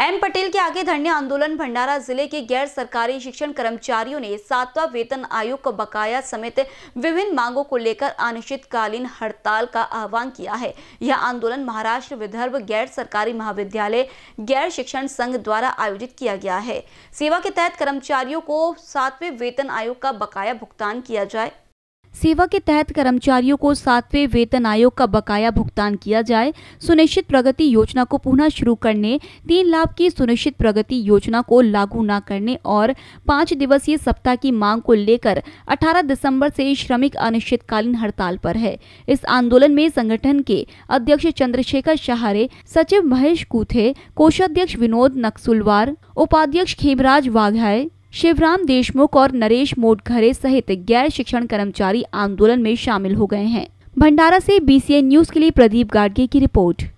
M Patel के आगे धरने आंदोलन भंडारा जिले के गैर सरकारी शिक्षण कर्मचारियों ने सातवां वेतन आयोग को बकाया समेत विभिन्न मांगों को लेकर अनिश्चितकालीन हड़ताल का आह्वान किया है यह आंदोलन महाराष्ट्र विदर्भ गैर सरकारी महाविद्यालय गैर शिक्षण संघ द्वारा आयोजित किया गया है सेवा के तहत कर्मचारियों को सातवें वेतन आयोग का बकाया भुगतान किया जाए सेवा के तहत कर्मचारियों को सातवें वेतन आयोग का बकाया भुगतान किया जाए सुनिश्चित प्रगति योजना को पुनः शुरू करने तीन लाभ की सुनिश्चित प्रगति योजना को लागू न करने और पाँच दिवसीय सप्ताह की मांग को लेकर 18 दिसंबर से श्रमिक अनिश्चितकालीन हड़ताल पर है इस आंदोलन में संगठन के अध्यक्ष चंद्रशेखर सहारे सचिव महेश कूथे कोषाध्यक्ष विनोद नक्सुलवार उपाध्यक्ष खेमराज वाघाय शिवराम देशमुख और नरेश मोटघरे सहित गैर शिक्षण कर्मचारी आंदोलन में शामिल हो गए हैं भंडारा से बीसीएन न्यूज के लिए प्रदीप गाड़गे की रिपोर्ट